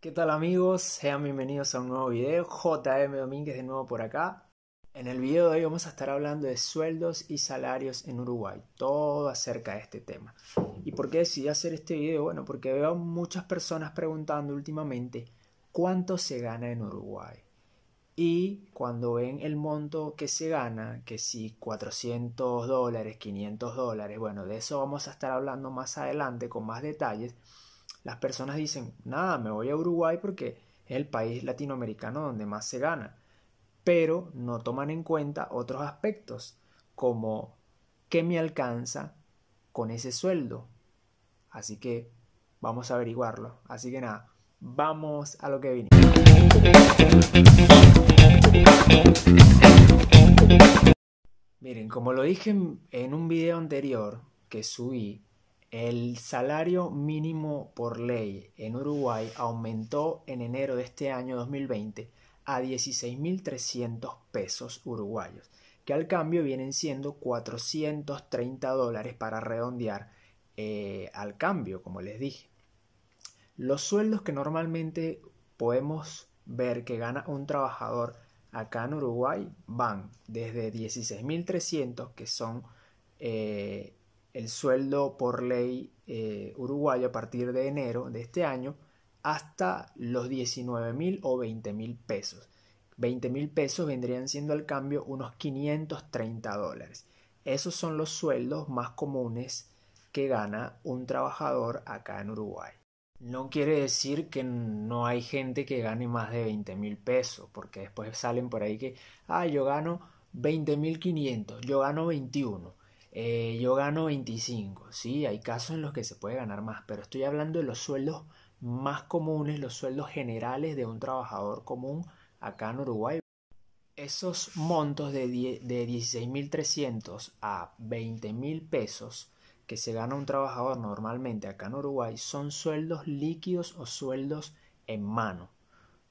¿Qué tal amigos? Sean bienvenidos a un nuevo video. JM Domínguez de nuevo por acá. En el video de hoy vamos a estar hablando de sueldos y salarios en Uruguay, todo acerca de este tema. ¿Y por qué decidí hacer este video? Bueno, porque veo muchas personas preguntando últimamente cuánto se gana en Uruguay. Y cuando ven el monto que se gana, que si 400 dólares, 500 dólares, bueno, de eso vamos a estar hablando más adelante con más detalles las personas dicen, nada, me voy a Uruguay porque es el país latinoamericano donde más se gana, pero no toman en cuenta otros aspectos como qué me alcanza con ese sueldo. Así que vamos a averiguarlo. Así que nada, vamos a lo que viene. Miren, como lo dije en un video anterior que subí, el salario mínimo por ley en Uruguay aumentó en enero de este año 2020 a 16.300 pesos uruguayos, que al cambio vienen siendo 430 dólares para redondear eh, al cambio, como les dije. Los sueldos que normalmente podemos ver que gana un trabajador acá en Uruguay van desde 16.300, que son... Eh, el sueldo por ley eh, uruguayo a partir de enero de este año hasta los 19 mil o 20 mil pesos. 20 mil pesos vendrían siendo al cambio unos 530 dólares. Esos son los sueldos más comunes que gana un trabajador acá en Uruguay. No quiere decir que no hay gente que gane más de 20 mil pesos, porque después salen por ahí que, ah, yo gano mil 500, yo gano 21. Eh, yo gano 25, sí, hay casos en los que se puede ganar más, pero estoy hablando de los sueldos más comunes, los sueldos generales de un trabajador común acá en Uruguay. Esos montos de, de 16.300 a 20.000 pesos que se gana un trabajador normalmente acá en Uruguay son sueldos líquidos o sueldos en mano.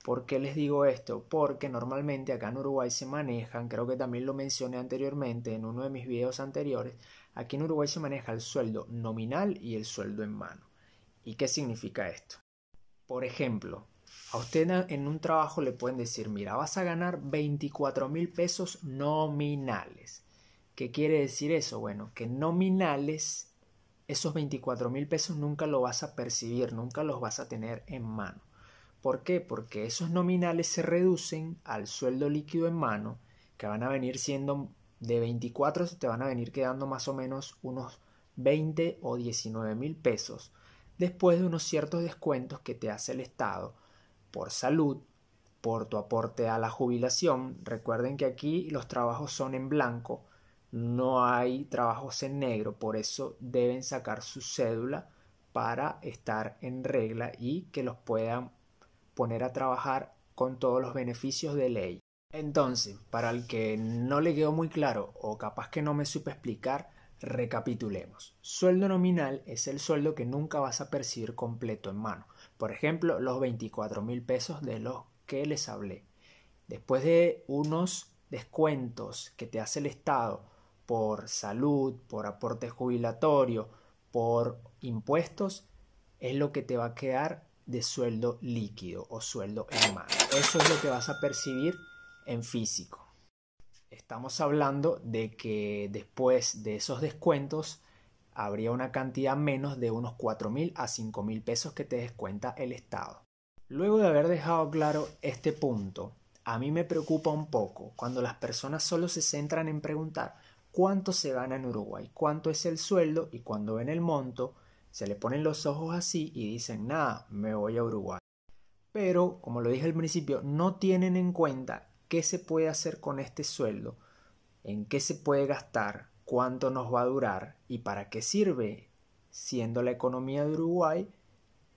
¿Por qué les digo esto? Porque normalmente acá en Uruguay se manejan, creo que también lo mencioné anteriormente en uno de mis videos anteriores, aquí en Uruguay se maneja el sueldo nominal y el sueldo en mano. ¿Y qué significa esto? Por ejemplo, a usted en un trabajo le pueden decir, mira, vas a ganar 24 mil pesos nominales. ¿Qué quiere decir eso? Bueno, que nominales, esos 24 mil pesos nunca lo vas a percibir, nunca los vas a tener en mano. ¿Por qué? Porque esos nominales se reducen al sueldo líquido en mano, que van a venir siendo de 24, te van a venir quedando más o menos unos 20 o 19 mil pesos, después de unos ciertos descuentos que te hace el Estado por salud, por tu aporte a la jubilación. Recuerden que aquí los trabajos son en blanco, no hay trabajos en negro, por eso deben sacar su cédula para estar en regla y que los puedan poner a trabajar con todos los beneficios de ley. Entonces, para el que no le quedó muy claro o capaz que no me supe explicar, recapitulemos. Sueldo nominal es el sueldo que nunca vas a percibir completo en mano. Por ejemplo, los 24 mil pesos de los que les hablé. Después de unos descuentos que te hace el Estado por salud, por aporte jubilatorio, por impuestos, es lo que te va a quedar de sueldo líquido o sueldo en mano. Eso es lo que vas a percibir en físico. Estamos hablando de que después de esos descuentos habría una cantidad menos de unos 4.000 a 5.000 pesos que te descuenta el Estado. Luego de haber dejado claro este punto, a mí me preocupa un poco cuando las personas solo se centran en preguntar cuánto se gana en Uruguay, cuánto es el sueldo y cuando ven el monto, se le ponen los ojos así y dicen, nada, me voy a Uruguay. Pero, como lo dije al principio, no tienen en cuenta qué se puede hacer con este sueldo, en qué se puede gastar, cuánto nos va a durar y para qué sirve, siendo la economía de Uruguay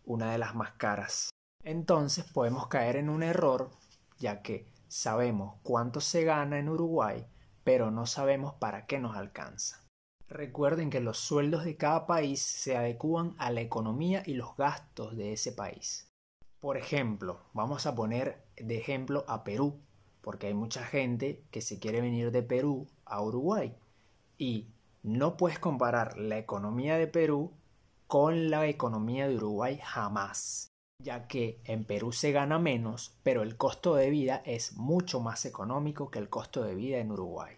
una de las más caras. Entonces podemos caer en un error, ya que sabemos cuánto se gana en Uruguay, pero no sabemos para qué nos alcanza. Recuerden que los sueldos de cada país se adecúan a la economía y los gastos de ese país. Por ejemplo, vamos a poner de ejemplo a Perú, porque hay mucha gente que se quiere venir de Perú a Uruguay. Y no puedes comparar la economía de Perú con la economía de Uruguay jamás, ya que en Perú se gana menos, pero el costo de vida es mucho más económico que el costo de vida en Uruguay.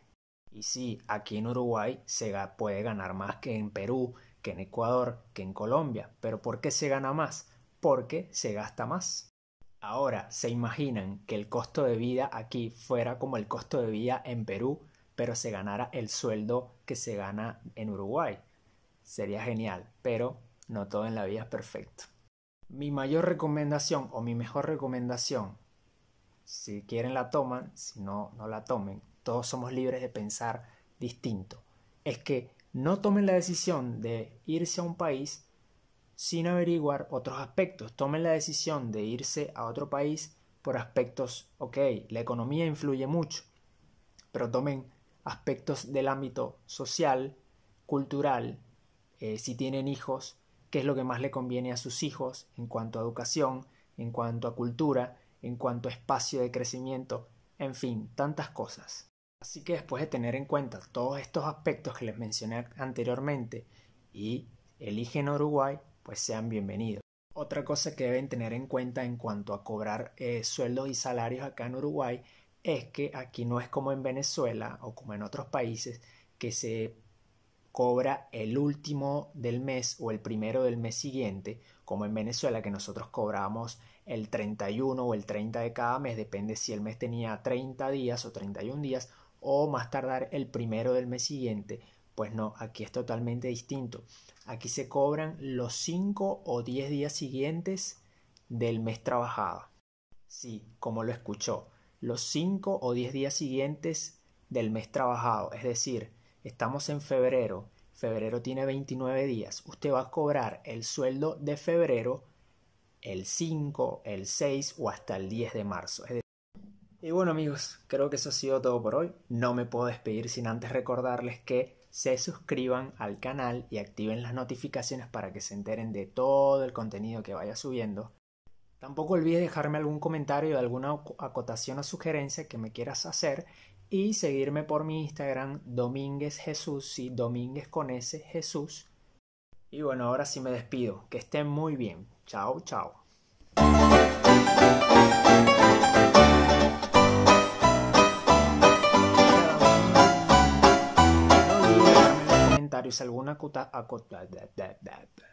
Y sí, aquí en Uruguay se puede ganar más que en Perú, que en Ecuador, que en Colombia. Pero ¿por qué se gana más? Porque se gasta más. Ahora, ¿se imaginan que el costo de vida aquí fuera como el costo de vida en Perú, pero se ganara el sueldo que se gana en Uruguay? Sería genial, pero no todo en la vida es perfecto. Mi mayor recomendación o mi mejor recomendación, si quieren la toman, si no, no la tomen, todos somos libres de pensar distinto. Es que no tomen la decisión de irse a un país sin averiguar otros aspectos. Tomen la decisión de irse a otro país por aspectos, ok, la economía influye mucho, pero tomen aspectos del ámbito social, cultural, eh, si tienen hijos, qué es lo que más le conviene a sus hijos en cuanto a educación, en cuanto a cultura, en cuanto a espacio de crecimiento, en fin, tantas cosas. Así que después de tener en cuenta todos estos aspectos que les mencioné anteriormente y eligen Uruguay, pues sean bienvenidos. Otra cosa que deben tener en cuenta en cuanto a cobrar eh, sueldos y salarios acá en Uruguay es que aquí no es como en Venezuela o como en otros países que se cobra el último del mes o el primero del mes siguiente, como en Venezuela que nosotros cobramos el 31 o el 30 de cada mes, depende si el mes tenía 30 días o 31 días o más tardar el primero del mes siguiente. Pues no, aquí es totalmente distinto. Aquí se cobran los 5 o 10 días siguientes del mes trabajado. Sí, como lo escuchó, los 5 o 10 días siguientes del mes trabajado. Es decir, estamos en febrero, febrero tiene 29 días. Usted va a cobrar el sueldo de febrero el 5, el 6 o hasta el 10 de marzo. Es y bueno amigos, creo que eso ha sido todo por hoy. No me puedo despedir sin antes recordarles que se suscriban al canal y activen las notificaciones para que se enteren de todo el contenido que vaya subiendo. Tampoco olvides dejarme algún comentario, alguna acotación o sugerencia que me quieras hacer y seguirme por mi Instagram Domínguez Jesús, sí, Domínguez con ese Jesús. Y bueno, ahora sí me despido. Que estén muy bien. Chao, chao. comentarios, alguna cota,